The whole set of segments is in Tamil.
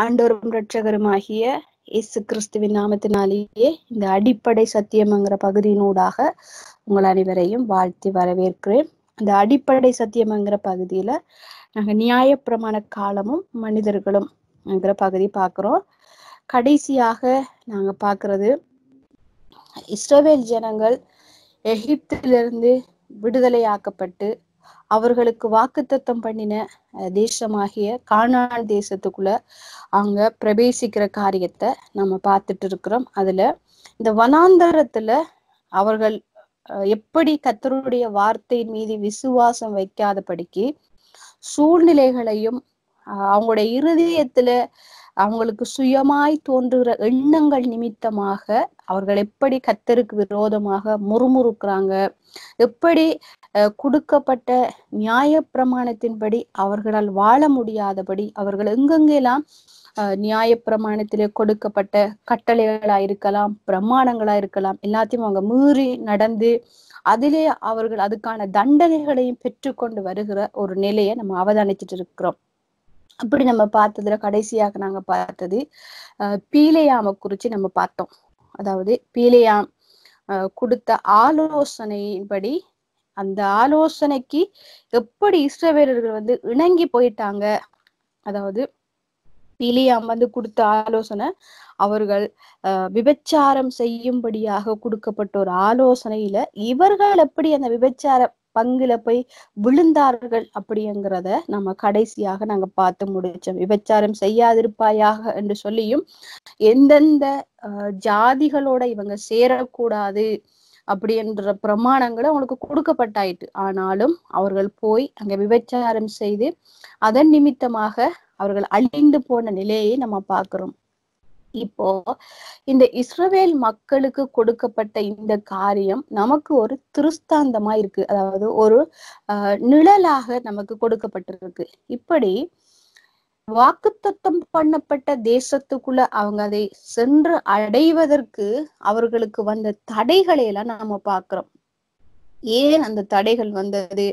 ஆண்டோரும் ஆகிய இயேசு கிறிஸ்துவின் நாமத்தினாலேயே இந்த அடிப்படை சத்தியம்ங்கிற பகுதியினூடாக உங்கள் அனைவரையும் வாழ்த்தி வரவேற்கிறேன் இந்த அடிப்படை சத்தியம்ங்கிற பகுதியில நாங்க நியாயப்பிரமான காலமும் மனிதர்களும் என்கிற பகுதி பார்க்குறோம் கடைசியாக நாங்க பார்க்கறது இஸ்ரோவேல் ஜனங்கள் எகிப்திலிருந்து விடுதலையாக்கப்பட்டு அவர்களுக்கு வாக்குத்தத்தம் பண்ணின தேசமாகிய காணான் தேசத்துக்குள்ள அவங்க பிரவேசிக்கிற காரியத்தை நம்ம பார்த்துட்டு இருக்கிறோம் அதுல இந்த வனாந்தரத்துல அவர்கள் எப்படி கத்தருடைய வார்த்தையின் மீது விசுவாசம் வைக்காதபடிக்கு சூழ்நிலைகளையும் அவங்களுடைய இருதயத்துல அவங்களுக்கு சுயமாய் தோன்றுகிற எண்ணங்கள் நிமித்தமாக அவர்கள் எப்படி கத்தருக்கு விரோதமாக முறுமுறுக்கிறாங்க எப்படி கொடுக்கப்பட்ட நியாய பிரமாணத்தின்படி அவர்களால் வாழ முடியாதபடி அவர்கள் எங்கெங்கெல்லாம் நியாய பிரமாணத்திலே கொடுக்கப்பட்ட கட்டளைகளா இருக்கலாம் பிரமாணங்களா இருக்கலாம் எல்லாத்தையும் அவங்க மீறி நடந்து அதிலே அவர்கள் அதுக்கான தண்டனைகளையும் பெற்றுக்கொண்டு வருகிற ஒரு நிலையை நம்ம அவதானிச்சுட்டு இருக்கிறோம் அப்படி நம்ம பார்த்ததுல கடைசியாக நாங்க பார்த்தது பீலையாம குறிச்சு நம்ம பார்த்தோம் அதாவது பீலையாம் கொடுத்த ஆலோசனையின்படி அந்த ஆலோசனைக்கு எப்படி இஸ்ரவேலர்கள் வந்து இணங்கி போயிட்டாங்க அதாவது பிலியாம் வந்து கொடுத்த ஆலோசனை அவர்கள் விபச்சாரம் செய்யும்படியாக கொடுக்கப்பட்ட ஒரு ஆலோசனையில இவர்கள் எப்படி அந்த விபச்சார பங்குல போய் விழுந்தார்கள் அப்படிங்கிறத நம்ம கடைசியாக நாங்க பார்த்து முடிச்சோம் விபச்சாரம் செய்யாதிருப்பாயாக என்று சொல்லியும் எந்தெந்த ஜாதிகளோட இவங்க சேரக்கூடாது அப்படின்ற பிரமாணங்கள் அவங்களுக்கு கொடுக்கப்பட்டாயிட்டு ஆனாலும் அவர்கள் போய் அங்க விபச்சாரம் செய்து அதன் நிமித்தமாக அவர்கள் அழிந்து போன நிலையை நம்ம பார்க்கிறோம் இப்போ இந்த இஸ்ரவேல் மக்களுக்கு கொடுக்கப்பட்ட இந்த காரியம் நமக்கு ஒரு திருஸ்தாந்தமா இருக்கு அதாவது ஒரு நிழலாக நமக்கு கொடுக்கப்பட்டிருக்கு இப்படி வாக்குத்தத்தம் பண்ணப்பட்ட தேசத்துக்குள்ள அவங்க அதை சென்று அடைவதற்கு அவர்களுக்கு வந்த தடைகளை எல்லாம் நாம பாக்குறோம் ஏன் அந்த தடைகள் வந்தது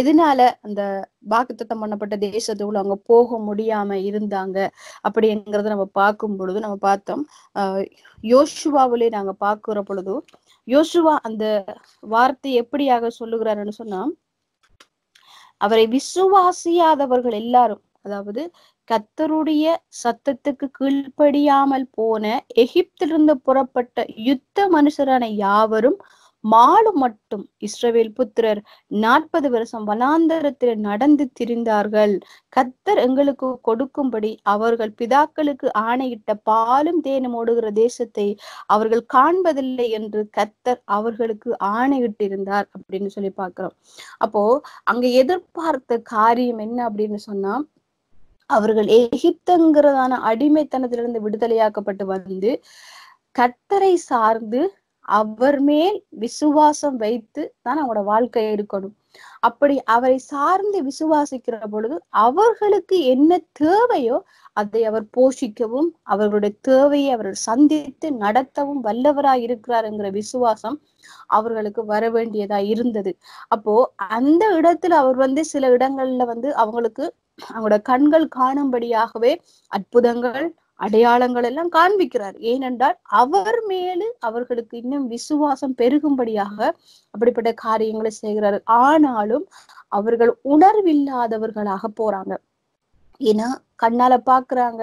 எதனால அந்த வாக்குத்தத்தம் பண்ணப்பட்ட தேசத்துக்குள்ள அவங்க போக முடியாம இருந்தாங்க அப்படிங்கிறத நம்ம பார்க்கும் பொழுது நம்ம பார்த்தோம் ஆஹ் யோசுவாவிலே நாங்க பாக்குற பொழுது யோசுவா அந்த வார்த்தை எப்படியாக சொல்லுகிறாருன்னு சொன்னா அவரை விசுவாசியாதவர்கள் எல்லாரும் அதாவது கத்தருடைய சத்தத்துக்கு கீழ்ப்படியாமல் போன எகிப்திலிருந்து புறப்பட்ட யுத்த மனுஷரான யாவரும் மாலு மட்டும் இஸ்ரவேல் புத்திரர் நாற்பது வருஷம் வனாந்தரத்தில் நடந்து திரிந்தார்கள் கத்தர் எங்களுக்கு கொடுக்கும்படி அவர்கள் பிதாக்களுக்கு ஆணையிட்ட பாலும் தேனும் ஓடுகிற தேசத்தை அவர்கள் காண்பதில்லை என்று கத்தர் அவர்களுக்கு ஆணையிட்டிருந்தார் அப்படின்னு சொல்லி பாக்குறோம் அப்போ அங்க எதிர்பார்த்த காரியம் என்ன அப்படின்னு சொன்னா அவர்கள் எகிப்துங்கிறதான அடிமைத்தனத்திலிருந்து விடுதலையாக்கப்பட்டு வந்து கத்தரை சார்ந்து அவர் மேல் விசுவாசம் வைத்து தான் அவங்களோட வாழ்க்கை இருக்கணும் அப்படி அவரை சார்ந்து விசுவாசிக்கிற பொழுது அவர்களுக்கு என்ன தேவையோ அதை அவர் போஷிக்கவும் அவர்களுடைய தேவையை அவர் சந்தித்து நடத்தவும் வல்லவராய் இருக்கிறாருங்கிற விசுவாசம் அவர்களுக்கு வர வேண்டியதா இருந்தது அப்போ அந்த இடத்துல அவர் வந்து சில இடங்கள்ல வந்து அவங்களுக்கு அவங்களோட கண்கள் காணும்படியாகவே அற்புதங்கள் அடையாளங்கள் எல்லாம் காண்பிக்கிறார் ஏனென்றால் அவர் மேலு அவர்களுக்கு இன்னும் விசுவாசம் பெருகும்படியாக அப்படிப்பட்ட காரியங்களை செய்கிறார்கள் ஆனாலும் அவர்கள் உணர்வில்லாதவர்களாக போறாங்க ஏன்னா கண்ணால பாக்குறாங்க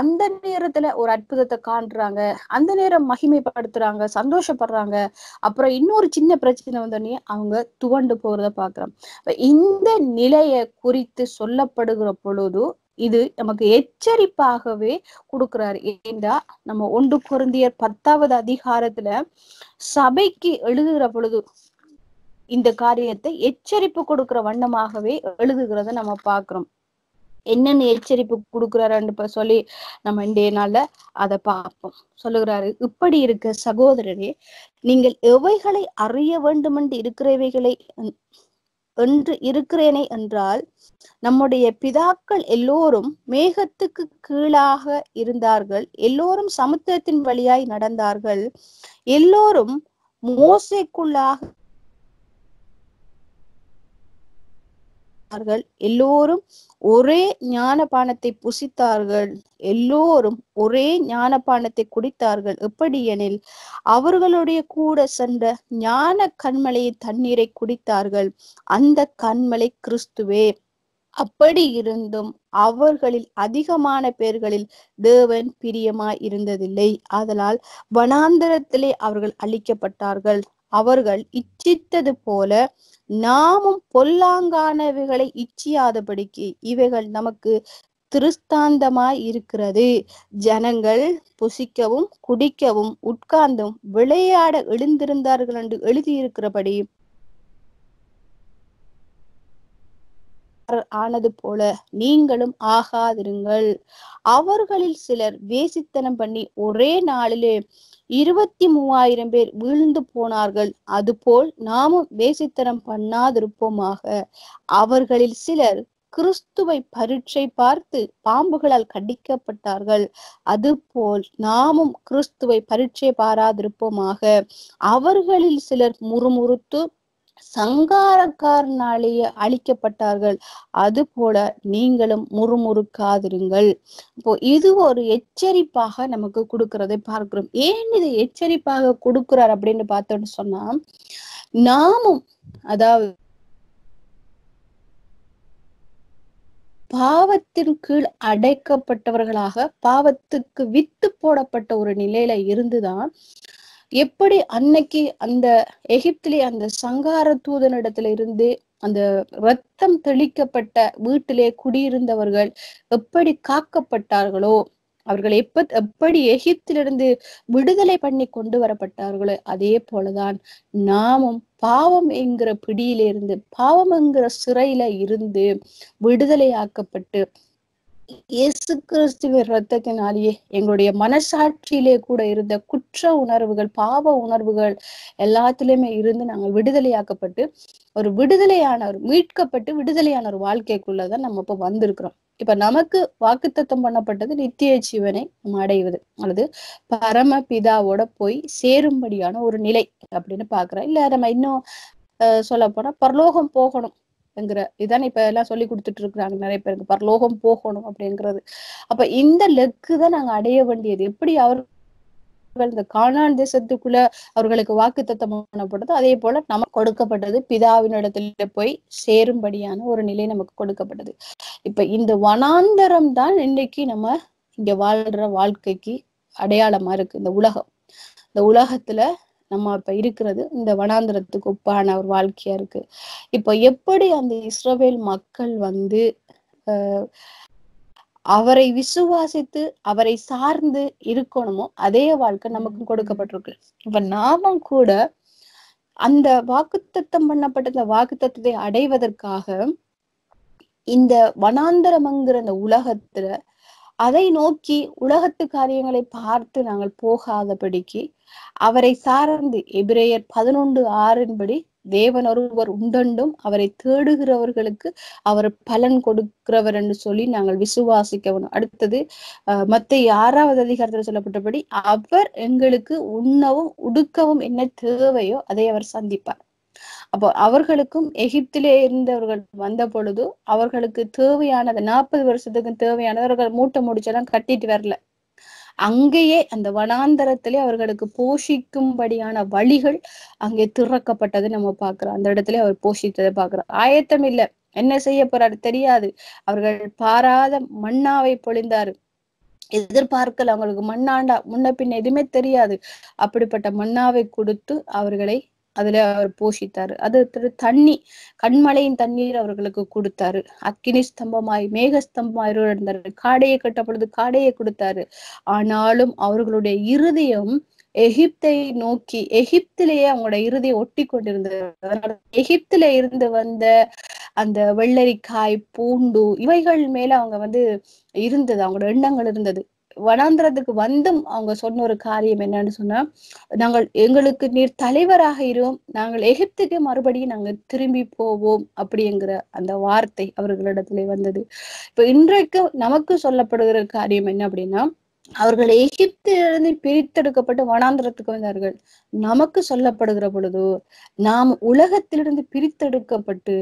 அந்த நேரத்துல ஒரு அற்புதத்தை காண்றாங்க அந்த நேரம் மகிமைப்படுத்துறாங்க சந்தோஷப்படுறாங்க அப்புறம் இன்னொரு சின்ன பிரச்சனை வந்தோடனே அவங்க துவண்டு போறத பாக்குறோம் இந்த நிலைய குறித்து சொல்லப்படுகிற பொழுது இது நமக்கு எச்சரிப்பாகவே கொடுக்கிறாரு ஏண்டா நம்ம ஒன்று குருந்தியர் பத்தாவது அதிகாரத்துல சபைக்கு எழுதுகிற பொழுது இந்த காரியத்தை எச்சரிப்பு கொடுக்கிற வண்ணமாகவே எழுதுகிறத நம்ம பாக்குறோம் என்னென்ன எச்சரிப்பு கொடுக்குறாருன்னு சொல்லி நம்ம இன்றைய நாள்ல அதை பார்ப்போம் சொல்லுகிறாரு இப்படி இருக்க சகோதரரே நீங்கள் எவைகளை அறிய வேண்டும் என்று இருக்கிறவைகளை என்று இருக்கிறேனே என்றால் நம்முடைய பிதாக்கள் எல்லோரும் மேகத்துக்கு கீழாக இருந்தார்கள் எல்லோரும் சமுத்திரத்தின் வழியாய் நடந்தார்கள் எல்லோரும் மோசைக்குள்ளாக அவர்கள் எல்லோரும் ஒரே ஞானபானத்தை புசித்தார்கள் எல்லோரும் ஒரே ஞானபானத்தை குடித்தார்கள் எப்படி எனில் அவர்களுடைய கூட சென்ற ஞான கண்மலையை தண்ணீரை குடித்தார்கள் அந்த கண்மலை கிறிஸ்துவே அப்படி இருந்தும் அவர்களில் அதிகமான பேர்களில் தேவன் பிரியமாய் இருந்ததில்லை அதனால் வனாந்தரத்திலே அவர்கள் அழிக்கப்பட்டார்கள் அவர்கள் இச்சித்தது போல நாமும் பொல்லாங்கானவைகளை இச்சியாதபடிக்கு இவைகள் நமக்கு திருஸ்தாந்தமாய் இருக்கிறது ஜனங்கள் புசிக்கவும் குடிக்கவும் உட்கார்ந்தும் விளையாட எழுந்திருந்தார்கள் என்று எழுதியிருக்கிறபடி ஆனது போல நீங்களும் ஆகாதிருங்கள் அவர்களில் சிலர் வேசித்தனம் பண்ணி ஒரே நாளிலே இருபத்தி மூவாயிரம் பேர் வீழ்ந்து போனார்கள் அதுபோல் நாமும் வேசித்தரம் பண்ணாதிருப்போமாக அவர்களில் சிலர் கிறிஸ்துவை பரீட்சை பார்த்து பாம்புகளால் கண்டிக்கப்பட்டார்கள் அதுபோல் நாமும் கிறிஸ்துவை பரீட்சை பாராதிருப்போமாக அவர்களில் சிலர் முறுமுறுத்து சங்காரக்காரனாலேயே அழிக்கப்பட்டார்கள் அது போல நீங்களும் முறுமுறுக்காதிருங்கள் இப்போ இது ஒரு எச்சரிப்பாக நமக்கு கொடுக்கறதை பார்க்கிறோம் ஏன் இது எச்சரிப்பாக கொடுக்கிறார் அப்படின்னு பார்த்தோம்னு சொன்னா நாமும் அதாவது பாவத்தின் கீழ் அடைக்கப்பட்டவர்களாக பாவத்துக்கு வித்து போடப்பட்ட ஒரு நிலையில இருந்துதான் எப்படி அன்னைக்கு அந்த எகிப்திலே அந்த சங்கார தூதனிடத்துல இருந்து அந்த ரத்தம் தெளிக்கப்பட்ட வீட்டிலே குடியிருந்தவர்கள் எப்படி காக்கப்பட்டார்களோ அவர்கள் எப்ப எப்படி எகிப்திலிருந்து விடுதலை பண்ணி கொண்டு வரப்பட்டார்களோ அதே போலதான் நாமும் பாவம் என்கிற பிடியிலிருந்து பாவம் என்கிற சிறையில இருந்து விடுதலையாக்கப்பட்டு இயேசு கிறிஸ்துவின் ரத்தத்தினாலேயே எங்களுடைய மனசாட்சியிலே கூட இருந்த குற்ற உணர்வுகள் பாவ உணர்வுகள் எல்லாத்திலுமே இருந்து நாங்கள் விடுதலையாக்கப்பட்டு ஒரு விடுதலையான ஒரு மீட்கப்பட்டு விடுதலையான ஒரு வாழ்க்கைக்குள்ளதான் நம்ம இப்போ வந்திருக்கிறோம் இப்ப நமக்கு வாக்குத்தத்தம் பண்ணப்பட்டது நித்திய ஜீவனை நம்ம அடைவது அல்லது பரம பிதாவோட போய் சேரும்படியான ஒரு நிலை அப்படின்னு பாக்குறோம் இல்ல நம்ம இன்னும் சொல்ல போனா பரலோகம் போகணும் என்கிற இதுதான் இப்ப எல்லாம் சொல்லி கொடுத்துட்டு இருக்கிறாங்க நிறைய பேருக்கு பரலோகம் போகணும் அப்படிங்கிறது அப்ப இந்த லெக்கு தான் நாங்க அடைய வேண்டியது எப்படி அவர் இந்த காணான் தேசத்துக்குள்ள அவர்களுக்கு வாக்கு தத்தமானப்படுது அதே போல நமக்கு கொடுக்கப்பட்டது பிதாவினிடத்துல போய் சேரும்படியான ஒரு நிலை நமக்கு கொடுக்கப்பட்டது இப்ப இந்த வனாந்தரம் தான் இன்னைக்கு நம்ம இங்க வாழ்ற வாழ்க்கைக்கு அடையாளமா இருக்கு இந்த உலகம் இந்த உலகத்துல நம்ம இப்ப இருக்கிறது இந்த வனாந்திரத்துக்கு ஒப்பான ஒரு வாழ்க்கையா இருக்கு இப்ப எப்படி அந்த இஸ்ரோவேல் மக்கள் வந்து அவரை விசுவாசித்து அவரை சார்ந்து இருக்கணுமோ அதே வாழ்க்கை நமக்கு கொடுக்கப்பட்டிருக்கு இப்ப நாமும் கூட அந்த வாக்குத்தத்தம் பண்ணப்பட்ட அந்த வாக்குத்தத்தை அடைவதற்காக இந்த வனாந்தரமங்கிற அந்த உலகத்துல அதை நோக்கி உலகத்து காரியங்களை பார்த்து நாங்கள் போகாதபடிக்கு அவரை சார்ந்து எபிரேயர் பதினொன்று ஆறின்படி தேவன் ஒருவர் உண்டண்டும் அவரை தேடுகிறவர்களுக்கு அவர் பலன் கொடுக்கிறவர் என்று சொல்லி நாங்கள் விசுவாசிக்க வேணும் அடுத்தது மத்த யாராவது அதிகாரத்தில் சொல்லப்பட்டபடி அவர் எங்களுக்கு உண்ணவும் உடுக்கவும் என்ன தேவையோ அதை அவர் சந்திப்பார் அப்போ அவர்களுக்கும் எகிப்திலே இருந்தவர்கள் வந்த பொழுது அவர்களுக்கு தேவையானது நாற்பது வருஷத்துக்கு தேவையானது அவர்கள் மூட்டை முடிச்செல்லாம் கட்டிட்டு வரல அங்கேயே அந்த வனாந்தரத்திலே அவர்களுக்கு போஷிக்கும்படியான வழிகள் அங்கே திறக்கப்பட்டது நம்ம பாக்குறோம் அந்த இடத்துல அவர் போஷித்ததை பாக்குறோம் ஆயத்தம் இல்ல என்ன செய்ய போறாரு தெரியாது அவர்கள் பாராத மண்ணாவை பொழிந்தாரு எதிர்பார்க்கல அவங்களுக்கு மண்ணாண்டா முன்ன பின்ன எதுவுமே தெரியாது அப்படிப்பட்ட மண்ணாவை கொடுத்து அவர்களை அதுல அவர் போஷித்தாரு அது தண்ணி கண்மலையின் தண்ணீர் அவர்களுக்கு கொடுத்தாரு அக்கினி ஸ்தம்பமாய் மேக இருந்தாரு காடையை கட்டப்படுது காடையை கொடுத்தாரு ஆனாலும் அவர்களுடைய இருதயம் எகிப்தை நோக்கி எகிப்திலேயே அவங்களோட இறுதி ஒட்டி கொண்டிருந்தது அதனால எகிப்தில இருந்து வந்த அந்த வெள்ளரிக்காய் பூண்டு இவைகள் மேல அவங்க வந்து இருந்தது அவங்களோட எண்ணங்கள் இருந்தது வனாந்திரத்துக்கு வந்தும் அவங்க சொன்ன ஒரு காரியம் என்னன்னு சொன்னா நாங்கள் எங்களுக்கு நீர் தலைவராக இருவோம் நாங்கள் எகிப்துக்கு மறுபடியும் நாங்கள் திரும்பி போவோம் அப்படிங்கிற அந்த வார்த்தை அவர்களிடத்துல வந்தது இப்ப இன்றைக்கு நமக்கு சொல்லப்படுகிற காரியம் என்ன அப்படின்னா அவர்கள் எகிப்திலிருந்து பிரித்தெடுக்கப்பட்டு வனாந்திரத்துக்கு வந்தார்கள் நமக்கு சொல்லப்படுகிற பொழுது நாம் உலகத்திலிருந்து பிரித்தெடுக்கப்பட்டு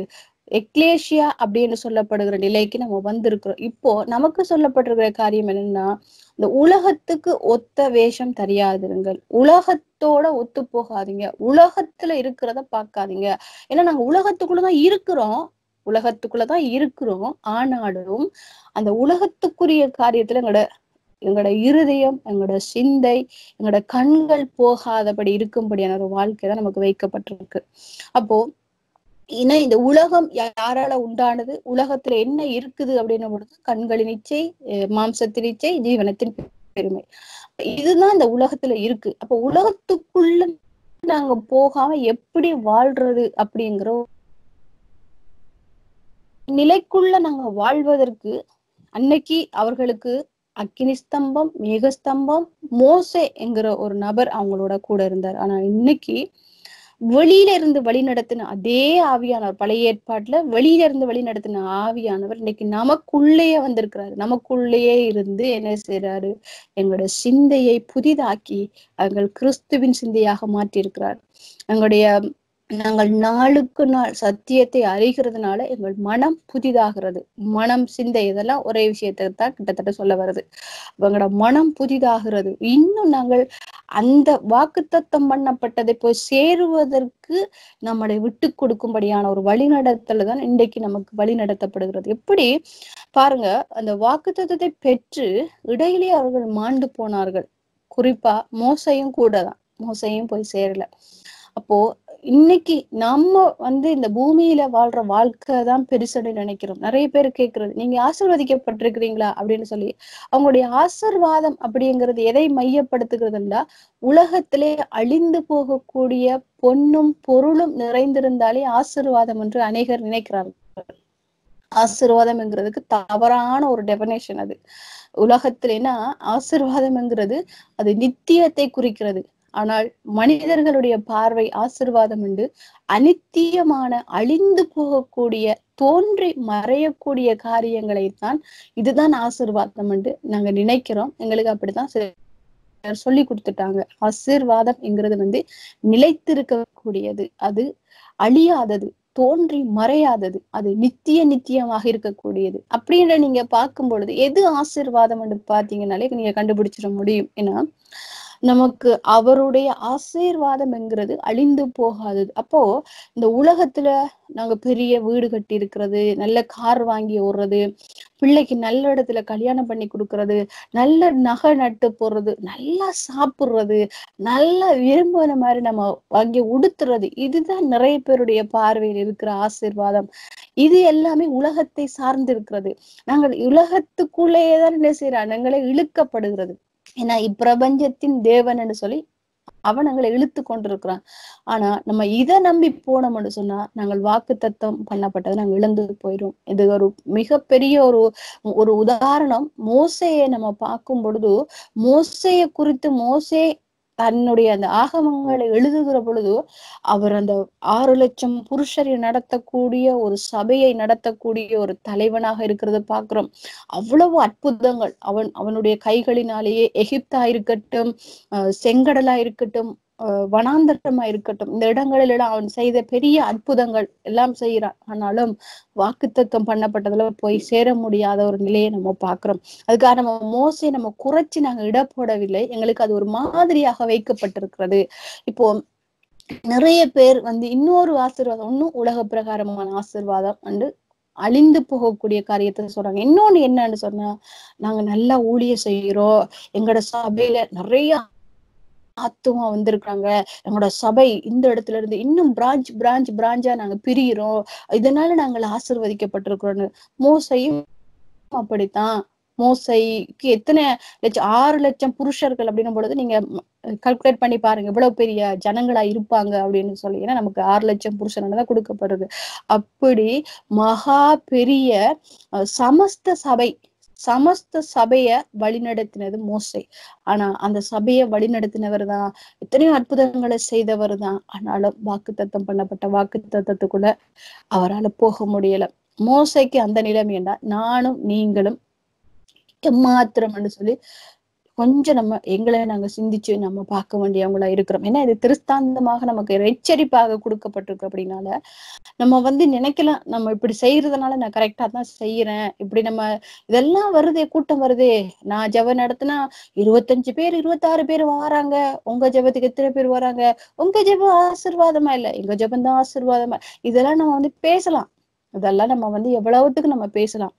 எக்லேஷியா அப்படின்னு சொல்லப்படுகிற நிலைக்கு நம்ம வந்திருக்கிறோம் இப்போ நமக்கு சொல்லப்பட்டிருக்கிற காரியம் என்னன்னா இந்த உலகத்துக்கு ஒத்த வேஷம் தெரியாதுங்கள் உலகத்தோட ஒத்து போகாதீங்க உலகத்துல இருக்கிறத பார்க்காதீங்க ஏன்னா நாங்க உலகத்துக்குள்ளதான் இருக்கிறோம் உலகத்துக்குள்ளதான் இருக்கிறோம் ஆனாலும் அந்த உலகத்துக்குரிய காரியத்துல எங்களோட எங்களோட இருதயம் எங்களோட சிந்தை எங்களோட கண்கள் போகாதபடி இருக்கும்படியான ஒரு வாழ்க்கை தான் நமக்கு வைக்கப்பட்டிருக்கு அப்போ ஏன்னா இந்த உலகம் யாரால உண்டானது உலகத்துல என்ன இருக்குது அப்படின்னு பொழுது கண்களின் இச்சை மாம்சத்தின் இச்சை ஜீவனத்தின் பெருமை இதுதான் இந்த உலகத்துல இருக்கு அப்ப உலகத்துக்குள்ள நாங்க போகாம எப்படி வாழ்றது அப்படிங்கிற நிலைக்குள்ள நாங்க வாழ்வதற்கு அன்னைக்கு அவர்களுக்கு அக்கினி ஸ்தம்பம் மேகஸ்தம்பம் மோசே என்கிற ஒரு நபர் அவங்களோட கூட இருந்தார் ஆனா இன்னைக்கு வெளியில இருந்து வழி நடத்தின அதே ஆவியானவர் பழைய ஏற்பாட்டுல வெளியில இருந்து வழி நடத்தின ஆவியானவர் இன்னைக்கு நமக்குள்ளேயே வந்திருக்கிறாரு நமக்குள்ளேயே இருந்து என்ன செய்யறாரு எங்களோட சிந்தையை புதிதாக்கி அவங்கள் கிறிஸ்துவின் சிந்தையாக மாற்றியிருக்கிறார் எங்களுடைய நாங்கள் நாளுக்கு நாள் சத்தியத்தை அறிகிறதுனால எங்கள் மனம் புதிதாகிறது மனம் சிந்த இதெல்லாம் ஒரே விஷயத்தை தான் கிட்டத்தட்ட சொல்ல வருது அவங்களோட மனம் புதிதாகிறது இன்னும் நாங்கள் அந்த வாக்குத்தத்தம் பண்ணப்பட்டதை போய் சேருவதற்கு நம்மளை விட்டு கொடுக்கும்படியான ஒரு வழிநடத்தல் தான் இன்றைக்கு நமக்கு வழி நடத்தப்படுகிறது எப்படி பாருங்க அந்த வாக்குத்தத்தை பெற்று இடையிலே அவர்கள் மாண்டு போனார்கள் குறிப்பா மோசையும் கூட தான் மோசையும் போய் சேரல அப்போ இன்னைக்கு நம்ம வந்து இந்த பூமியில வாழ்ற வாழ்க்கை தான் பெருசுன்னு நினைக்கிறோம் நிறைய பேர் கேட்கறது நீங்க ஆசிர்வதிக்கப்பட்டிருக்கிறீங்களா அப்படின்னு சொல்லி அவங்களுடைய ஆசிர்வாதம் அப்படிங்கிறது எதை மையப்படுத்துகிறதுன்னா உலகத்திலே அழிந்து போகக்கூடிய பொண்ணும் பொருளும் நிறைந்திருந்தாலே ஆசிர்வாதம் என்று அநேகர் நினைக்கிறார்கள் ஆசிர்வாதம்ங்கிறதுக்கு தவறான ஒரு டெபனேஷன் அது உலகத்துல ஆசிர்வாதம்ங்கிறது அது நித்தியத்தை குறிக்கிறது ஆனால் மனிதர்களுடைய பார்வை ஆசிர்வாதம் உண்டு அனித்தியமான அழிந்து போகக்கூடிய தோன்றி மறையக்கூடிய காரியங்களை தான் இதுதான் ஆசிர்வாதம் என்று நாங்க நினைக்கிறோம் எங்களுக்கு அப்படித்தான் சொல்லி கொடுத்துட்டாங்க என்கிறது வந்து நிலைத்திருக்கக்கூடியது அது அழியாதது தோன்றி மறையாதது அது நித்திய நித்தியமாக இருக்கக்கூடியது அப்படின்ற நீங்க பார்க்கும் பொழுது எது ஆசீர்வாதம் என்று பாத்தீங்கன்னாலே நீங்க கண்டுபிடிச்சிட முடியும் ஏன்னா நமக்கு அவருடைய ஆசீர்வாதம் என்கிறது அழிந்து போகாது அப்போ இந்த உலகத்துல நாங்க பெரிய வீடு கட்டி இருக்கிறது நல்ல கார் வாங்கி ஓடுறது பிள்ளைக்கு நல்ல இடத்துல கல்யாணம் பண்ணி கொடுக்கறது நல்ல நகை நட்டு போடுறது நல்லா சாப்பிடுறது நல்லா விரும்புன மாதிரி நம்ம வாங்கி உடுத்துறது இதுதான் நிறைய பேருடைய பார்வையில் இருக்கிற ஆசீர்வாதம் இது எல்லாமே உலகத்தை சார்ந்திருக்கிறது நாங்கள் உலகத்துக்குள்ளேயே தான் என்ன செய்யறோம் நாங்களே இழுக்கப்படுகிறது ஏன்னா இப்பிரபஞ்சத்தின் தேவன் சொல்லி அவன் எங்களை இழுத்து கொண்டிருக்கிறான் ஆனா நம்ம இதை நம்பி போனோம்னு சொன்னா நாங்கள் வாக்கு தத்துவம் பண்ணப்பட்டது நாங்கள் இழந்து போயிடும் இது ஒரு மிகப்பெரிய ஒரு ஒரு உதாரணம் மோசையை நம்ம பார்க்கும் பொழுது மோசையை குறித்து மோசே தன்னுடைய அந்த ஆகமங்களை எழுதுகிற பொழுது அவர் அந்த ஆறு லட்சம் புருஷரை நடத்தக்கூடிய ஒரு சபையை நடத்தக்கூடிய ஒரு தலைவனாக இருக்கிறத பாக்குறோம் அவ்வளவு அற்புதங்கள் அவன் அவனுடைய கைகளினாலேயே எகிப்தா இருக்கட்டும் செங்கடலா இருக்கட்டும் வனாந்தரமா இருக்கட்டும் இந்த இடங்களில் எல்லாம் அவன் செய்த பெரிய அற்புதங்கள் எல்லாம் செய்யறான் ஆனாலும் வாக்குத்தத்தம் பண்ணப்பட்டதுல போய் சேர முடியாத ஒரு நிலையை நம்ம பாக்குறோம் அதுக்காக நம்ம மோசை நம்ம குறைச்சி நாங்க இட போடவில்லை எங்களுக்கு அது ஒரு மாதிரியாக வைக்கப்பட்டிருக்கிறது இப்போ நிறைய பேர் வந்து இன்னொரு ஆசிர்வாதம் இன்னும் உலக பிரகாரமான ஆசிர்வாதம் வந்து அழிந்து போகக்கூடிய காரியத்தை சொல்றாங்க இன்னொன்னு என்னன்னு சொன்னா நாங்க நல்லா ஊழிய செய்யறோம் எங்களோட சபையில நிறைய ஆத்துமா வந்திருக்காங்க நம்மளோட சபை இந்த இடத்துல இருந்து இன்னும் பிரான்ச் பிரான்ச் பிரான்ச்சா நாங்க பிரியிறோம் இதனால நாங்கள் ஆசிர்வதிக்கப்பட்டிருக்கிறோம்னு மோசையும் அப்படித்தான் மோசைக்கு எத்தனை லட்சம் ஆறு லட்சம் புருஷர்கள் அப்படின்னும் பொழுது நீங்க கல்குலேட் பண்ணி பாருங்க இவ்வளவு பெரிய ஜனங்களா இருப்பாங்க அப்படின்னு சொல்லி ஏன்னா நமக்கு ஆறு லட்சம் புருஷன் கொடுக்கப்படுறது அப்படி மகா பெரிய சமஸ்த சபை சமஸ்த சபைய வழிநடத்தினது மோசை ஆனா அந்த சபையை வழிநடத்தினவர் தான் எத்தனையோ அற்புதங்களை செய்தவர் தான் ஆனாலும் வாக்கு தத்தம் பண்ணப்பட்ட வாக்கு தத்தத்துக்குள்ள அவரால் போக முடியல மோசைக்கு அந்த நிலைமை என்றா நானும் நீங்களும் எம்மாத்திரம் சொல்லி கொஞ்சம் நம்ம எங்களை நாங்க சிந்திச்சு நம்ம பார்க்க வேண்டியவங்களா இருக்கிறோம் ஏன்னா இது திருஸ்தாந்தமாக நமக்கு எச்சரிப்பாக கொடுக்கப்பட்டிருக்கு அப்படின்னால நம்ம வந்து நினைக்கலாம் நம்ம இப்படி செய்யறதுனால நான் கரெக்டா தான் செய்யறேன் இப்படி நம்ம இதெல்லாம் வருதே கூட்டம் வருதே நான் ஜவ நடத்தினா இருபத்தஞ்சு பேர் இருபத்தாறு பேர் வராங்க உங்க ஜபத்துக்கு எத்தனை பேர் வராங்க உங்க ஜபம் ஆசிர்வாதமா இல்ல எங்க ஜபம் தான் ஆசிர்வாதமா இதெல்லாம் நம்ம வந்து பேசலாம் இதெல்லாம் நம்ம வந்து எவ்வளவுத்துக்கு நம்ம பேசலாம்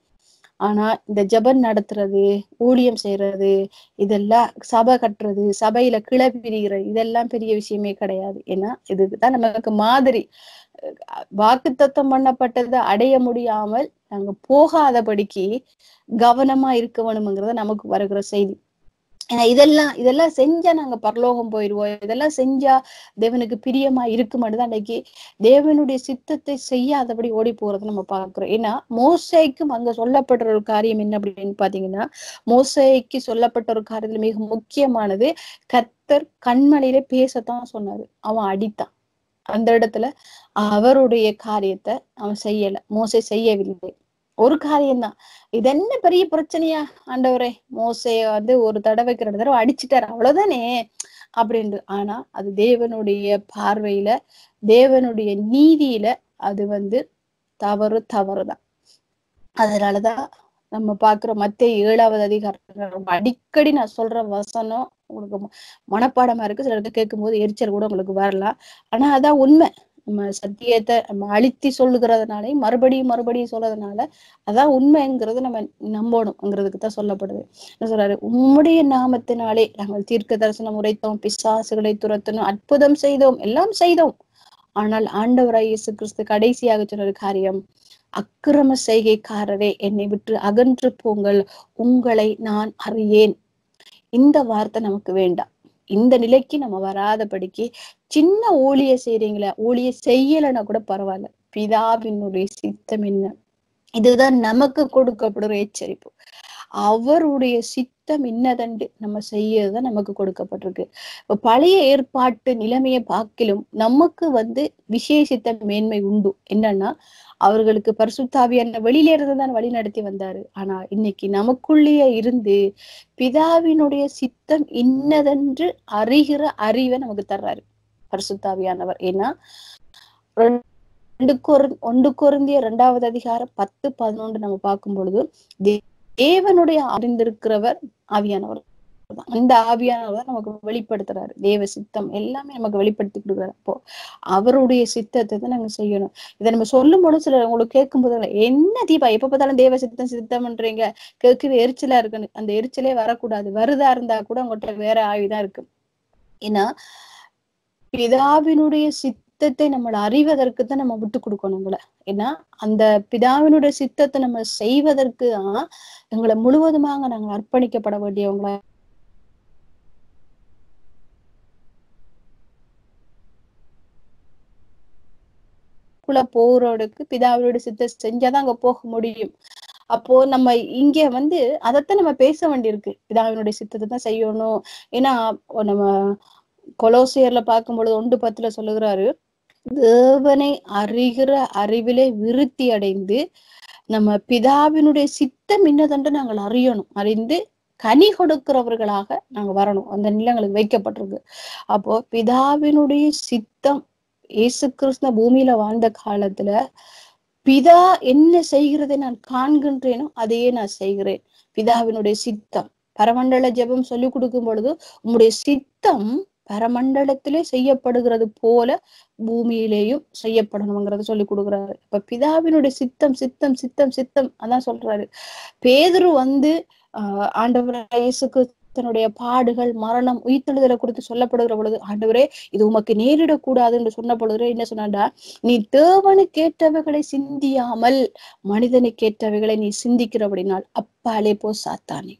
ஆனா இந்த ஜபன் நடத்துறது ஊழியம் செய்யறது இதெல்லாம் சபை கட்டுறது சபையில கிளை பிரிகிறது இதெல்லாம் பெரிய விஷயமே கிடையாது ஏன்னா இதுதான் நமக்கு மாதிரி வாக்கு தத்துவம் பண்ணப்பட்டதை அடைய முடியாமல் நாங்க போகாதபடிக்கு கவனமா இருக்க வேணுங்கிறத நமக்கு வருகிற செய்தி இதெல்லாம் இதெல்லாம் செஞ்சா நாங்க பரலோகம் போயிடுவோம் இதெல்லாம் செஞ்சா தேவனுக்கு பிரியமா இருக்கு மட்டும்தான் அன்னைக்கு தேவனுடைய சித்தத்தை செய்யாதபடி ஓடி போறது நம்ம பாக்குறோம் ஏன்னா மோசைக்கும் அங்க சொல்லப்படுற ஒரு காரியம் என்ன அப்படின்னு பாத்தீங்கன்னா மோசைக்கு சொல்லப்பட்ட ஒரு காரியத்துல மிக முக்கியமானது கத்தர் கண்மலையில பேசத்தான் சொன்னாரு அவன் அடித்தான் அந்த இடத்துல அவருடைய காரியத்தை அவன் செய்யல மோசை செய்யவில்லை ஒரு காரியம்தான் இது என்ன பெரிய பிரச்சனையா ஆண்டவரே மோசைய வந்து ஒரு தடவைக்கு ரெண்டு தடவை அடிச்சுட்டாரு அவ்வளவுதானே அப்படின்ட்டு ஆனா அது தேவனுடைய பார்வையில தேவனுடைய நீதியில அது வந்து தவறு தவறுதான் அதனாலதான் நம்ம பாக்குற மத்திய ஏழாவது அதிகாரம் அடிக்கடி நான் சொல்ற வசனம் உங்களுக்கு மனப்பாடமா இருக்கு சிலருக்கு கேட்கும் போது எரிச்சல் கூட உங்களுக்கு வரலாம் ஆனா அதான் உண்மை நம்ம சத்தியத்தை நம்ம அழுத்தி சொல்லுகிறதுனாலே மறுபடியும் மறுபடியும் சொல்றதுனால அதான் உண்மைங்கிறது நம்ம நம்பணும்ங்கிறதுக்கு தான் சொல்லப்படுது என்ன சொல்றாரு உம்முடைய நாமத்தினாலே நாங்கள் தீர்க்க தரிசனம் உரைத்தோம் பிசாசுகளை துரத்தணும் அற்புதம் செய்தோம் எல்லாம் செய்தோம் ஆனால் ஆண்டவராய் இயேசு கிறிஸ்து கடைசியாக சொன்ன ஒரு காரியம் அக்கிரம செய்கைக்காரரே என்னை விட்டு அகன்று போங்கள் உங்களை நான் அறியேன் இந்த வார்த்தை நமக்கு வேண்டாம் இந்த நிலைக்கு நம்ம வராதபடிக்கு சின்ன ஊழிய செய்யறீங்களா ஊழிய செய்யலைன்னா கூட பரவாயில்ல பிதாவினுடைய சித்தம் என்ன இதுதான் நமக்கு கொடுக்கப்படுற எச்சரிப்பு அவருடைய சித்தம் இன்னதண்டு நம்ம செய்யறதுதான் நமக்கு கொடுக்கப்பட்டிருக்கு இப்ப பழைய ஏற்பாட்டு நிலைமையை பார்க்கிலும் நமக்கு வந்து விசேஷித்த மேன்மை உண்டு என்னன்னா அவர்களுக்கு பரிசுத்தாவியான வெளியில இருந்து தான் வழி நடத்தி வந்தாரு ஆனா இன்னைக்கு நமக்குள்ளேயே இருந்து பிதாவினுடைய சித்தம் இன்னதென்று அறிகிற அறிவை நமக்கு தர்றாரு பரிசுத்தாவியானவர் ஏன்னா ஒன்று குருந்திய இரண்டாவது அதிகாரம் பத்து பதினொன்று நம்ம பார்க்கும் பொழுது தேவனுடைய அறிந்திருக்கிறவர் ஆவியானவர் அந்த ஆவியானவர் நமக்கு வெளிப்படுத்துறாரு தேவ சித்தம் எல்லாமே நமக்கு வெளிப்படுத்தி கொடுக்குறாரு அப்போ அவருடைய சித்தத்தை தான் நாங்க செய்யணும் இதை நம்ம சொல்லும் போது சில உங்களுக்கு கேட்கும் போது என்ன தீபா எப்ப பார்த்தாலும் தேவ சித்தம் சித்தம்ன்றீங்க கேட்குது எரிச்சலா இருக்குன்னு அந்த எரிச்சலே வரக்கூடாது வருதா இருந்தா கூட உங்கள்கிட்ட வேற ஆவிதான் இருக்கு ஏன்னா பிதாவினுடைய சித்தத்தை நம்ம அறிவதற்கு தான் நம்ம விட்டு உங்களை ஏன்னா அந்த பிதாவினுடைய சித்தத்தை நம்ம செய்வதற்கு தான் எங்களை முழுவதுமாக நாங்கள் அர்ப்பணிக்கப்பட வேண்டியவங்களை போறவருக்கு போறதுக்கு பிதாவோட சித்த செஞ்சாதான் அங்க போக முடியும் அப்போ நம்ம இங்க வந்து அதைத்தான் நம்ம பேச வேண்டியிருக்கு பிதாவினுடைய சித்தத்தை தான் செய்யணும் ஏன்னா நம்ம கொலோசியர்ல பார்க்கும்பொழுது ஒன்று பத்துல சொல்லுகிறாரு தேவனை அறிகிற அறிவிலே விருத்தி அடைந்து நம்ம பிதாவினுடைய சித்தம் என்னதென்று நாங்கள் அறியணும் அறிந்து கனி கொடுக்கிறவர்களாக நாங்க வரணும் அந்த நிலங்களுக்கு வைக்கப்பட்டிருக்கு அப்போ பிதாவினுடைய சித்தம் இயேசு கிருஷ்ண பூமியில வாழ்ந்த காலத்துல பிதா என்ன செய்கிறதை நான் காண்கின்றேனோ அதையே நான் செய்கிறேன் பிதாவினுடைய சித்தம் பரமண்டல ஜபம் சொல்லி கொடுக்கும் பொழுது உங்களுடைய சித்தம் பரமண்டலத்திலே செய்யப்படுகிறது போல பூமியிலேயும் செய்யப்படணுங்கிறத சொல்லி கொடுக்குறாரு இப்ப பிதாவினுடைய சித்தம் சித்தம் சித்தம் சித்தம் அதான் சொல்றாரு பேதுரு வந்து ஆஹ் ஆண்டவர் இயேசுக்கு தன்னுடைய பாடுகள் மரணம் உயிர்த்தெழுதலை குறித்து சொல்லப்படுகிற பொழுது ஆண்டவரே இது உமக்கு நேரிடக்கூடாது என்று சொன்ன பொழுது என்ன சொன்னாண்டா நீ தேவனு கேட்டவைகளை சிந்தியாமல் மனிதனு கேட்டவைகளை நீ சிந்திக்கிற அப்படின்னால் அப்பாலே போ சாத்தானே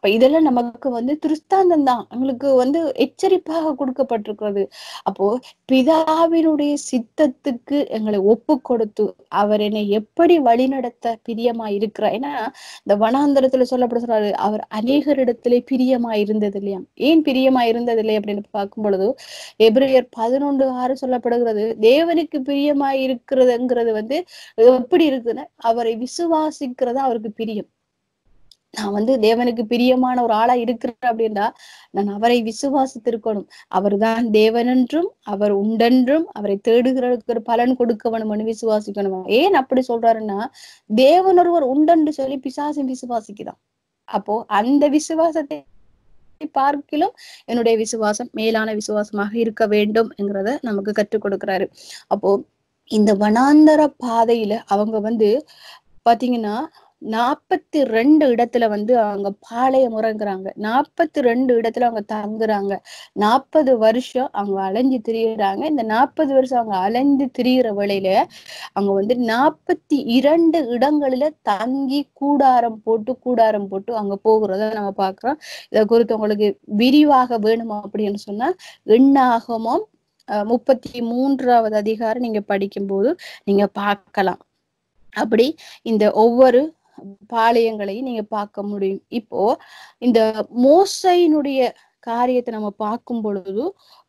அப்ப இதெல்லாம் நமக்கு வந்து திருஸ்தாந்தம் தான் எங்களுக்கு வந்து எச்சரிப்பாக கொடுக்கப்பட்டிருக்கிறது அப்போ பிதாவினுடைய சித்தத்துக்கு எங்களை ஒப்பு கொடுத்து அவர் என்னை எப்படி வழிநடத்த பிரியமா இருக்கிறார் ஏன்னா இந்த வனாந்தரத்துல சொல்லப்பட சொல்றாரு அவர் அநேகரிடத்திலே பிரியமா இருந்தது இல்லையா ஏன் பிரியமா இருந்தது இல்லையா அப்படின்னு பார்க்கும் பொழுது எப்ரியர் பதினொன்று ஆறு சொல்லப்படுகிறது தேவனுக்கு பிரியமா இருக்கிறதுங்கிறது வந்து எப்படி இருக்குன்னா அவரை விசுவாசிக்கிறதா அவருக்கு பிரியம் நான் வந்து தேவனுக்கு பிரியமான ஒரு ஆளா இருக்கிறேன் அப்படின்னா நான் அவரை விசுவாசித்திருக்கணும் அவர் தான் தேவனென்றும் அவர் உண்டென்றும் அவரை ஒரு பலன் கொடுக்கணும்னு விசுவாசிக்கணும் ஏன் அப்படி சொல்றாருன்னா தேவன் ஒருவர் உண்டென்று சொல்லி பிசாசம் விசுவாசிக்குதான் அப்போ அந்த விசுவாசத்தை பார்க்கிலும் என்னுடைய விசுவாசம் மேலான விசுவாசமாக இருக்க வேண்டும் என்கிறத நமக்கு கற்றுக் கொடுக்கிறாரு அப்போ இந்த வனாந்தர பாதையில அவங்க வந்து பாத்தீங்கன்னா நாற்பத்தி ரெண்டு இடத்துல வந்து அவங்க பாளைய முறங்குறாங்க நாற்பத்தி ரெண்டு இடத்துல அவங்க தங்குறாங்க நாற்பது வருஷம் அவங்க அலைஞ்சு திரியுறாங்க இந்த நாற்பது வருஷம் அவங்க அலைஞ்சு திரியிற வழியில அவங்க வந்து நாற்பத்தி இரண்டு இடங்கள்ல தங்கி கூடாரம் போட்டு கூடாரம் போட்டு அங்க போகிறத நம்ம பாக்குறோம் இதை குறித்து உங்களுக்கு விரிவாக வேணுமா அப்படின்னு சொன்னா எண்ணாகமும் முப்பத்தி மூன்றாவது அதிகாரம் நீங்க படிக்கும்போது நீங்க பார்க்கலாம் அப்படி இந்த ஒவ்வொரு பாளையங்களையும் நீங்க பார்க்க முடியும் இப்போ இந்த மோசையினுடைய காரியத்தை நம்ம பார்க்கும் பொழுது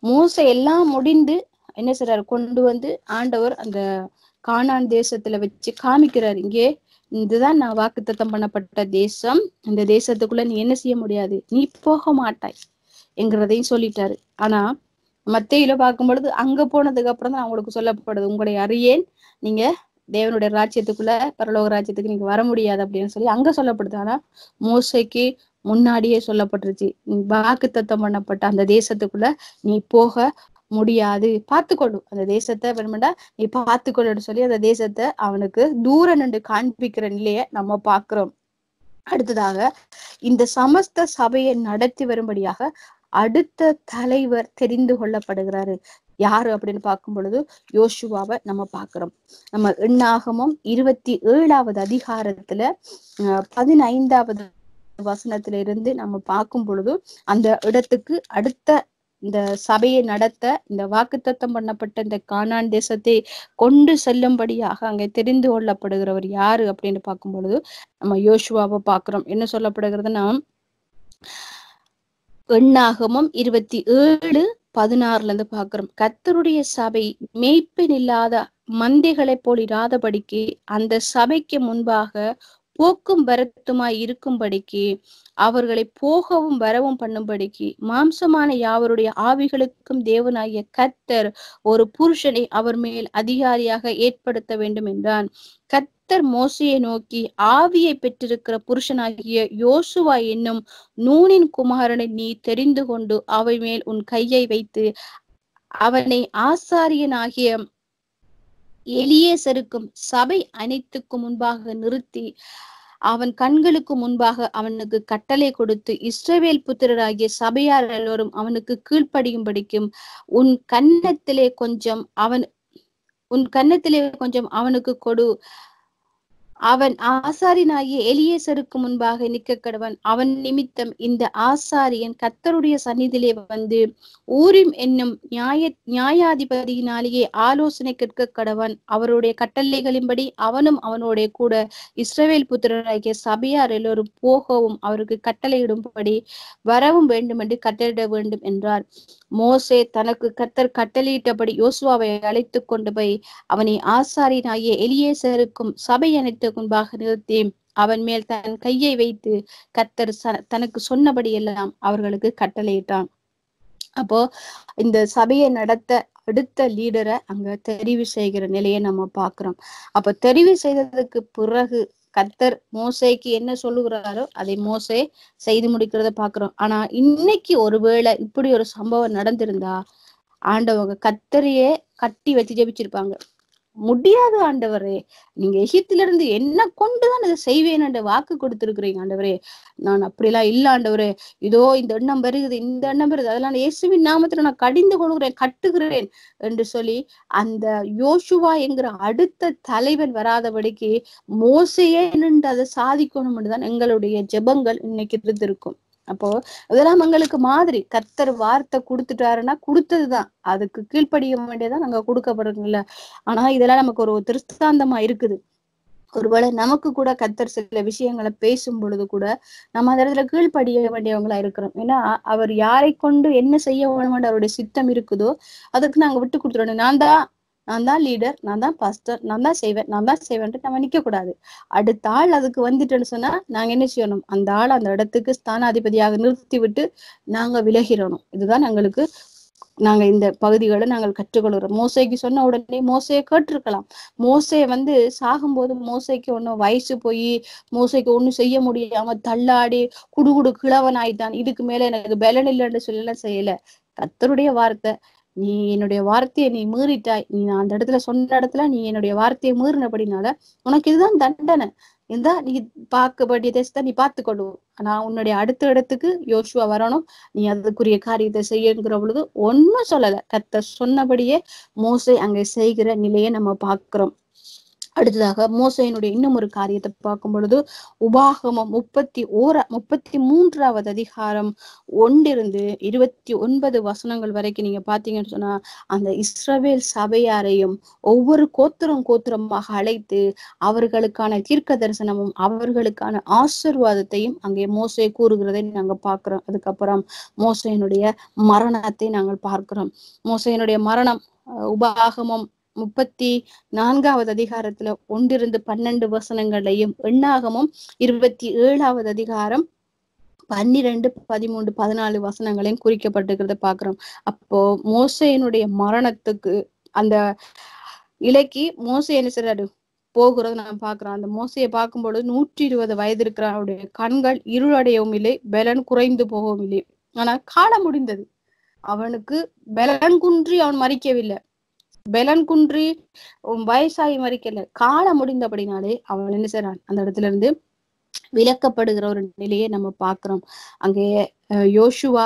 மோசை எல்லாம் முடிந்து என்ன செய்றாரு கொண்டு வந்து ஆண்டவர் அந்த காணான் தேசத்துல வச்சு காமிக்கிறார் இங்கே இதுதான் நான் வாக்குத்தத்தம் பண்ணப்பட்ட தேசம் இந்த தேசத்துக்குள்ள நீ என்ன செய்ய முடியாது நீ போக மாட்டாய் என்கிறதையும் சொல்லிட்டாரு ஆனா மத்தையில பார்க்கும் பொழுது அங்க போனதுக்கு அப்புறம் தான் அவங்களுக்கு சொல்லப்படுது உங்களை அறியேன் நீங்க தேவனுடைய ராஜ்யத்துக்குள்ள பரலோக ராஜ்யத்துக்கு நீங்க வர முடியாது அப்படின்னு சொல்லி அங்க சொல்லப்படுது ஆனா மோசைக்கு முன்னாடியே சொல்லப்பட்டுருச்சு வாக்கு தத்தம் பண்ணப்பட்ட அந்த தேசத்துக்குள்ள நீ போக முடியாது பார்த்துக்கொள்ளும் அந்த தேசத்தை வேணுமெண்டா நீ பார்த்துக்கொள்ளுன்னு சொல்லி அந்த தேசத்தை அவனுக்கு தூரம் நின்று காண்பிக்கிற நிலைய நம்ம பாக்குறோம் அடுத்ததாக இந்த சமஸ்த சபையை நடத்தி வரும்படியாக அடுத்த தலைவர் தெரிந்து கொள்ளப்படுகிறாரு யாரு அப்படின்னு பார்க்கும் பொழுது யோசுவாவை நம்ம பார்க்கிறோம் நம்ம எண்ணாகமும் இருபத்தி ஏழாவது அதிகாரத்துல பதினைந்தாவது வசனத்துல இருந்து நம்ம பார்க்கும் பொழுது அந்த இடத்துக்கு அடுத்த இந்த சபையை நடத்த இந்த வாக்குத்தத்தம் பண்ணப்பட்ட இந்த கானான் தேசத்தை கொண்டு செல்லும்படியாக அங்கே தெரிந்து கொள்ளப்படுகிறவர் யாரு அப்படின்னு பார்க்கும் பொழுது நம்ம யோசுவாவை பார்க்கிறோம் என்ன சொல்லப்படுகிறதுனா எண்ணாகமும் இருபத்தி ஏழு பதினாறுல இருந்து பாக்குறோம் கத்தருடைய சபை மேய்ப்பின் இல்லாத மந்தைகளை போல் இராதபடிக்கு அந்த சபைக்கு முன்பாக போக்கும் வரத்துமாய் இருக்கும்படிக்கு அவர்களை போகவும் வரவும் பண்ணும்படிக்கு மாம்சமான யாவருடைய ஆவிகளுக்கும் தேவனாகிய கத்தர் ஒரு புருஷனை அவர் மேல் அதிகாரியாக ஏற்படுத்த வேண்டும் என்றான் கத் கர்த்தர் மோசையை நோக்கி ஆவியை பெற்றிருக்கிற புருஷனாகிய யோசுவா என்னும் நூனின் குமாரனை நீ தெரிந்து கொண்டு அவை மேல் உன் கையை வைத்து அவனை ஆசாரியனாகிய எலியேசருக்கும் சபை அனைத்துக்கும் முன்பாக நிறுத்தி அவன் கண்களுக்கு முன்பாக அவனுக்கு கட்டளை கொடுத்து இஸ்ரவேல் புத்திரராகிய சபையார் எல்லோரும் அவனுக்கு கீழ்ப்படியும்படிக்கும் உன் கன்னத்திலே கொஞ்சம் அவன் உன் கன்னத்திலே கொஞ்சம் அவனுக்கு கொடு அவன் ஆசாரியனாகிய எலியேசருக்கு முன்பாக நிற்க கடவன் அவன் நிமித்தம் இந்த ஆசாரியன் கத்தருடைய சந்நிதியிலே வந்து ஊரிம் என்னும் நியாய நியாயாதிபதியினாலேயே ஆலோசனை கேட்க கடவன் அவருடைய கட்டளைகளின்படி அவனும் அவனுடைய கூட இஸ்ரவேல் புத்திரராகிய சபையார் எல்லோரும் போகவும் அவருக்கு கட்டளையிடும்படி வரவும் வேண்டும் என்று கட்டளிட வேண்டும் என்றார் மோசே தனக்கு கத்தர் கட்டளையிட்டபடி யோசுவாவை அழைத்து கொண்டு போய் அவனை ஆசாரியனாகிய எலியேசருக்கும் சபை அனைத்து முன்பாக நிறுத்தி அவன் மேல் தன் கையை வைத்து கத்தர் தனக்கு சொன்னபடி எல்லாம் அவர்களுக்கு கட்டளையிட்டான் அப்போ இந்த சபையை நடத்த அடுத்த லீடரை அங்க தெரிவு செய்கிற நிலையை நம்ம பாக்குறோம் அப்ப தெரிவு செய்ததுக்கு பிறகு கத்தர் மோசைக்கு என்ன சொல்லுகிறாரோ அதை மோசை செய்து முடிக்கிறத பாக்குறோம் ஆனா இன்னைக்கு ஒருவேளை இப்படி ஒரு சம்பவம் நடந்திருந்தா ஆண்டவங்க கத்தரையே கட்டி வச்சு ஜெபிச்சிருப்பாங்க முடியாது ஆண்டவரே நீங்க எகிப்திலிருந்து என்ன கொண்டுதான் இதை செய்வேன் என்று வாக்கு கொடுத்திருக்கிறீங்க ஆண்டவரே நான் அப்படிலாம் இல்ல ஆண்டவரே இதோ இந்த எண்ணம் வருகிறது இந்த எண்ணம் வருது அதெல்லாம் இயேசுவின் நாமத்துல நான் கடிந்து கொடுக்குறேன் கட்டுகிறேன் என்று சொல்லி அந்த யோசுவா என்கிற அடுத்த தலைவன் வராதபடிக்கு மோசையே நின்று அதை சாதிக்கணும் என்றுதான் எங்களுடைய ஜெபங்கள் இன்னைக்கு இருந்திருக்கும் அப்போ இதெல்லாம் எங்களுக்கு மாதிரி கத்தர் வார்த்தை கொடுத்துட்டாருன்னா கொடுத்ததுதான் அதுக்கு கீழ்ப்படிய வேண்டியதான் நாங்க கொடுக்கப்படுறோம்ல ஆனா இதெல்லாம் நமக்கு ஒரு திருஸ்தாந்தமா இருக்குது ஒருவேளை நமக்கு கூட கத்தர் சில விஷயங்களை பேசும் பொழுது கூட நம்ம அந்த இடத்துல கீழ்ப்படிய வேண்டியவங்களா இருக்கிறோம் ஏன்னா அவர் யாரை கொண்டு என்ன செய்ய வேணும் அவருடைய சித்தம் இருக்குதோ அதுக்கு நாங்க விட்டு கொடுத்துருவோம் நான் தான் நான் தான் லீடர் நான் தான் பாஸ்டர் நான் தான் செய்வேன் நான் தான் செய்வேன்ட்டு நம்ம நிக்க கூடாது அடுத்த ஆள் அதுக்கு வந்துட்டேன்னு சொன்னா நாங்க என்ன செய்யணும் அந்த ஆள் அந்த இடத்துக்கு ஸ்தானாதிபதியாக நிறுத்தி விட்டு நாங்க விலகிறணும் இதுதான் எங்களுக்கு நாங்க இந்த பகுதிகளை நாங்கள் கற்றுக்கொள்கிறோம் மோசைக்கு சொன்ன உடனே மோசையை கேட்டிருக்கலாம் மோசைய வந்து சாகும்போது மோசைக்கு ஒண்ணு வயசு போய் மோசைக்கு ஒண்ணு செய்ய முடியாம தள்ளாடி குடுகுடு கிழவன் ஆயிட்டான் இதுக்கு மேல எனக்கு பலன் இல்லைன்னு சொல்லலாம் செய்யல கத்தருடைய வார்த்தை நீ என்னுடைய வார்த்தையை நீ மீறிட்டாய் நீ நான் அந்த இடத்துல சொன்ன இடத்துல நீ என்னுடைய வார்த்தையை மீறினபடினால உனக்கு இதுதான் தண்டனை இருந்தா நீ பார்க்க வேண்டிய தேசத்தை நீ பார்த்து கொள்ளுவோம் நான் உன்னுடைய அடுத்த இடத்துக்கு யோசுவா வரணும் நீ அதுக்குரிய காரியத்தை செய்யுங்கிற பொழுது ஒன்னும் சொல்லல கத்த சொன்னபடியே மோசை அங்க செய்கிற நிலையை நம்ம பாக்குறோம் அடுத்ததாக மோசையினுடைய இன்னும் ஒரு காரியத்தை பார்க்கும் பொழுது உபாகமம் முப்பத்தி ஓர முப்பத்தி மூன்றாவது அதிகாரம் ஒன்றிருந்து இருபத்தி ஒன்பது வசனங்கள் வரைக்கும் நீங்க பாத்தீங்கன்னு சொன்னா அந்த இஸ்ரவேல் சபையாரையும் ஒவ்வொரு கோத்திரம் கோத்திரமாக அழைத்து அவர்களுக்கான தீர்க்க தரிசனமும் அவர்களுக்கான ஆசிர்வாதத்தையும் அங்கே மோசை கூறுகிறதை நாங்க பாக்குறோம் அதுக்கப்புறம் மோசையினுடைய மரணத்தை நாங்கள் பார்க்கிறோம் மோசையினுடைய மரணம் உபாகமம் முப்பத்தி நான்காவது அதிகாரத்துல ஒன்றிருந்து பன்னெண்டு வசனங்களையும் எண்ணாகமும் இருபத்தி ஏழாவது அதிகாரம் பன்னிரெண்டு பதிமூன்று பதினாலு வசனங்களையும் குறிக்கப்பட்டிருக்கிறத பாக்குறோம் அப்போ மோசையினுடைய மரணத்துக்கு அந்த இலக்கி மோசை என்ன செய்றாரு போகிறத நான் பாக்குறோம் அந்த மோசையை பார்க்கும்பொழுது நூற்றி இருபது வயது இருக்கிற அவருடைய கண்கள் இருளடையவும் இல்லை பலன் குறைந்து போகவும் இல்லை ஆனா காலம் முடிந்தது அவனுக்கு பலன் குன்றி அவன் மறிக்கவில்லை பெலன் குன்றி வயசாகி மறிக்கல காலம் முடிந்த அப்படின்னாலே அவன் என்ன செய்யறான் அந்த இடத்துல இருந்து விளக்கப்படுகிற ஒரு நிலையை நம்ம பாக்குறோம் அங்கே யோசுவா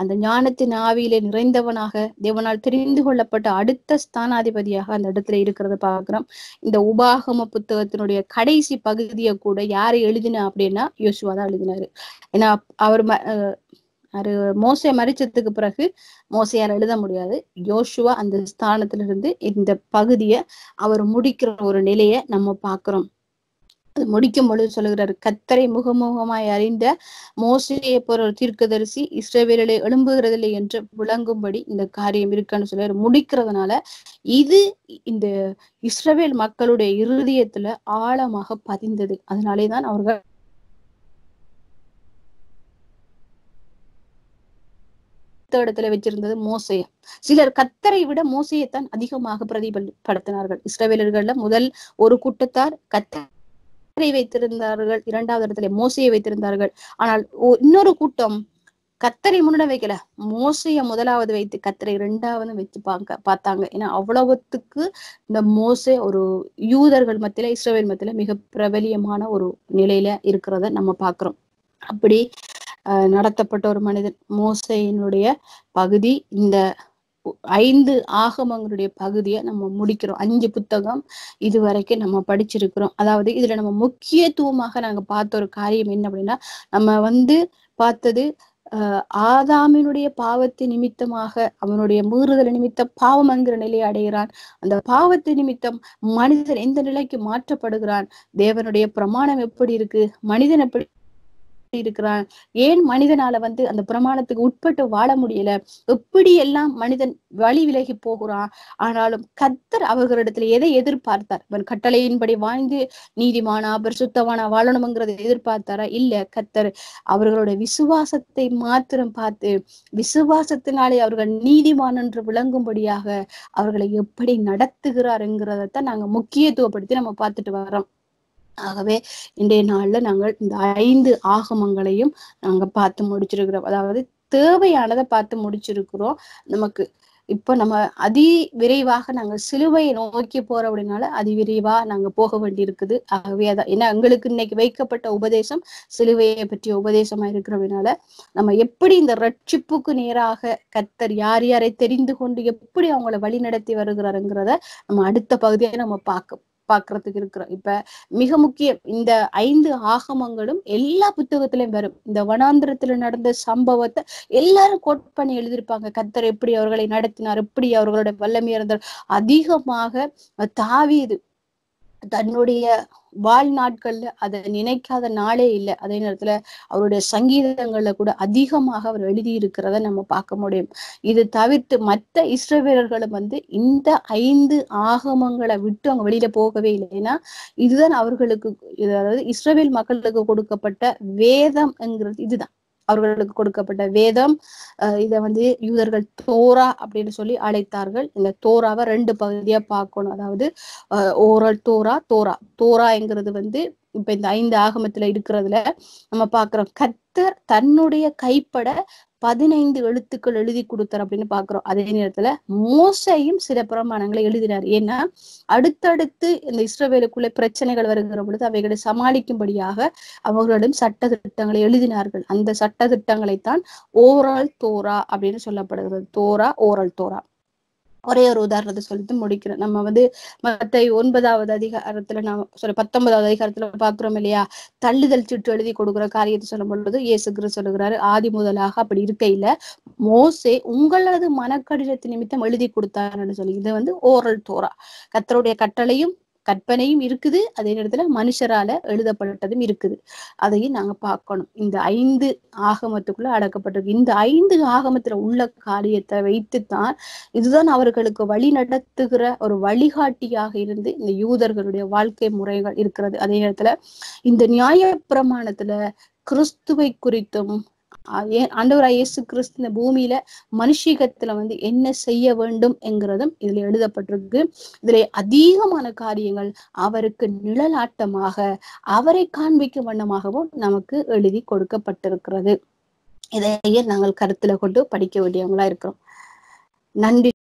அந்த ஞானத்தின் ஆவியிலே நிறைந்தவனாக தேவனால் தெரிந்து கொள்ளப்பட்ட அடுத்த ஸ்தானாதிபதியாக அந்த இடத்துல இருக்கிறத பாக்குறோம் இந்த உபாகம புத்தகத்தினுடைய கடைசி பகுதியை கூட யாரு எழுதினா அப்படின்னா யோசுவா தான் எழுதினாரு ஏன்னா அவர் அது மோசை மறிச்சதுக்கு பிறகு மோசையார் எழுத முடியாது யோசுவா அந்த ஸ்தானத்திலிருந்து இந்த பகுதியை அவர் முடிக்கிற ஒரு நிலையை நம்ம பார்க்கிறோம் அது முடிக்கும் பொழுது சொல்லுகிறாரு கத்தரை முகமுகமாய் அறிந்த மோசையை போற ஒரு தீர்க்கதரிசி இஸ்ரேவேலே எழும்புகிறதில்லை என்று விளங்கும்படி இந்த காரியம் இருக்குன்னு சொல்லி முடிக்கிறதுனால இது இந்த இஸ்ரேவேல் மக்களுடைய இருதயத்துல ஆழமாக பதிந்தது அதனாலே தான் அவர்கள் பத்து இடத்துல வச்சிருந்தது மோசைய சிலர் கத்தரை விட மோசையைத்தான் அதிகமாக பிரதிபலிப்படுத்தினார்கள் இஸ்ரவேலர்கள்ல முதல் ஒரு கூட்டத்தார் கத்தரை வைத்திருந்தார்கள் இரண்டாவது இடத்துல மோசையை வைத்திருந்தார்கள் ஆனால் இன்னொரு கூட்டம் கத்தரை முன்னிட வைக்கல மோசைய முதலாவது வைத்து கத்தரை இரண்டாவது வச்சு பாங்க பார்த்தாங்க ஏன்னா அவ்வளவுத்துக்கு இந்த மோசை ஒரு யூதர்கள் மத்தியில இஸ்ரோவேல் மத்தியில மிக பிரபலியமான ஒரு நிலையில இருக்கிறத நம்ம பாக்குறோம் அப்படி நடத்தப்பட்ட ஒரு மனிதன் மோசையினுடைய பகுதி இந்த ஐந்து ஆகமங்களுடைய பகுதியை நம்ம முடிக்கிறோம் அஞ்சு புத்தகம் இது வரைக்கும் நம்ம படிச்சிருக்கிறோம் அதாவது இதுல நம்ம முக்கியத்துவமாக நாங்க பார்த்த ஒரு காரியம் என்ன அப்படின்னா நம்ம வந்து பார்த்தது ஆதாமினுடைய பாவத்தை நிமித்தமாக அவனுடைய மீறுதல் நிமித்தம் பாவம் என்கிற நிலையை அடைகிறான் அந்த பாவத்தை நிமித்தம் மனிதன் எந்த நிலைக்கு மாற்றப்படுகிறான் தேவனுடைய பிரமாணம் எப்படி இருக்கு மனிதன் எப்படி இருக்கிறான் ஏன் மனிதனால வந்து அந்த பிரமாணத்துக்கு உட்பட்டு வாழ முடியல எப்படி எல்லாம் மனிதன் வழி விலகி போகிறான் ஆனாலும் கத்தர் அவர்களிடத்துல எதை எதிர்பார்த்தார் இவன் கட்டளையின்படி வாழ்ந்து நீதிமானா பரிசுத்தமான வாழணுங்கிறத எதிர்பார்த்தாரா இல்ல கத்தர் அவர்களுடைய விசுவாசத்தை மாத்திரம் பார்த்து விசுவாசத்தினாலே அவர்கள் நீதிமான் என்று விளங்கும்படியாக அவர்களை எப்படி நடத்துகிறாருங்கிறதத்தான் நாங்க முக்கியத்துவப்படுத்தி நம்ம பார்த்துட்டு வரோம் ஆகவே இன்றைய நாள்ல நாங்கள் இந்த ஐந்து ஆகமங்களையும் நாங்க பார்த்து முடிச்சிருக்கிறோம் அதாவது தேவையானதை பார்த்து முடிச்சிருக்கிறோம் நமக்கு இப்போ நம்ம அதி விரைவாக நாங்க சிலுவையை நோக்கி போறோம் அப்படின்னால அதி விரைவா நாங்க போக வேண்டி இருக்குது ஆகவே அதான் ஏன்னா எங்களுக்கு இன்னைக்கு வைக்கப்பட்ட உபதேசம் சிலுவையை பற்றிய உபதேசமா இருக்கிறவனால நம்ம எப்படி இந்த ரட்சிப்புக்கு நேராக கத்தர் யார் யாரை தெரிந்து கொண்டு எப்படி அவங்கள வழி நடத்தி வருகிறாருங்கிறத நம்ம அடுத்த பகுதியை நம்ம பார்க்கணும் பார்க்கறதுக்கு இருக்கிறோம் இப்ப மிக முக்கியம் இந்த ஐந்து ஆகமங்களும் எல்லா புத்தகத்திலயும் வரும் இந்த வனாந்திரத்துல நடந்த சம்பவத்தை எல்லாரும் கோட் பண்ணி எழுதியிருப்பாங்க கத்தர் எப்படி அவர்களை நடத்தினார் எப்படி அவர்களோட வல்லமையா இருந்தார் அதிகமாக தாவியது தன்னுடைய வாழ்நாட்கள்ல அதை நினைக்காத நாளே இல்லை அதே நேரத்துல அவருடைய சங்கீதங்கள்ல கூட அதிகமாக அவர் எழுதி இருக்கிறத நம்ம பார்க்க முடியும் இது தவிர்த்து மற்ற வீரர்களும் வந்து இந்த ஐந்து ஆகமங்களை விட்டு அவங்க வெளியில போகவே இல்லைன்னா இதுதான் அவர்களுக்கு அதாவது இஸ்ரவேல் மக்களுக்கு கொடுக்கப்பட்ட வேதம் என்கிறது இதுதான் அவர்களுக்கு கொடுக்கப்பட்ட வேதம் இதை வந்து யூதர்கள் தோரா அப்படின்னு சொல்லி அழைத்தார்கள் இந்த தோராவை ரெண்டு பகுதியா பார்க்கணும் அதாவது ஓரல் தோரா தோரா தோராங்கிறது வந்து இப்ப இந்த ஐந்து ஆகமத்துல இருக்கிறதுல நம்ம பாக்குறோம் கத்தர் தன்னுடைய கைப்பட பதினைந்து எழுத்துக்கள் எழுதி கொடுத்தார் அப்படின்னு பாக்குறோம் அதே நேரத்துல மோசையும் சில பிரமாணங்களை எழுதினார் ஏன்னா அடுத்தடுத்து இந்த இஸ்ரோவேலுக்குள்ள பிரச்சனைகள் வருகிற பொழுது அவைகளை சமாளிக்கும்படியாக அவர்களிடம் சட்ட திட்டங்களை எழுதினார்கள் அந்த சட்ட திட்டங்களை தான் ஓரல் தோரா அப்படின்னு சொல்லப்படுகிறது தோரா ஓரல் தோரா ஒரே ஒரு உதாரணத்தை சொல்லிட்டு முடிக்கிறோம் நம்ம வந்து மத்த ஒன்பதாவது அதிகாரத்துல நம்ம சொல்ல பத்தொன்பதாவது அதிகாரத்துல பாக்குறோம் இல்லையா தள்ளுதல் சுட்டு எழுதி கொடுக்குற காரியத்தை சொல்லும் பொழுது இயேசுகிற சொல்லுகிறாரு ஆதி முதலாக அப்படி இருக்கையில மோசே உங்களது மனக்கடிதத்தின் நிமித்தம் எழுதி கொடுத்தாருன்னு சொல்லி இது வந்து ஓரல் தோரா கத்தருடைய கட்டளையும் கற்பனையும் இருக்குது அதே நேரத்துல மனுஷரால எழுதப்பட்டதும் இருக்குது அதையும் நாங்க பார்க்கணும் இந்த ஐந்து ஆகமத்துக்குள்ள அடக்கப்பட்டிருக்கு இந்த ஐந்து ஆகமத்துல உள்ள காரியத்தை வைத்துத்தான் இதுதான் அவர்களுக்கு வழி நடத்துகிற ஒரு வழிகாட்டியாக இருந்து இந்த யூதர்களுடைய வாழ்க்கை முறைகள் இருக்கிறது அதே நேரத்துல இந்த நியாய பிரமாணத்துல கிறிஸ்துவை குறித்தும் ஆண்டவராய் இயேசு கிறிஸ்து இந்த பூமியில மனுஷீகத்துல வந்து என்ன செய்ய வேண்டும் என்கிறதும் இதுல எழுதப்பட்டிருக்கு இதுல அதிகமான காரியங்கள் அவருக்கு நிழலாட்டமாக அவரை காண்பிக்கும் வண்ணமாகவும் நமக்கு எழுதி கொடுக்கப்பட்டிருக்கிறது இதையே நாங்கள் கருத்துல கொண்டு படிக்க வேண்டியவங்களா இருக்கிறோம் நன்றி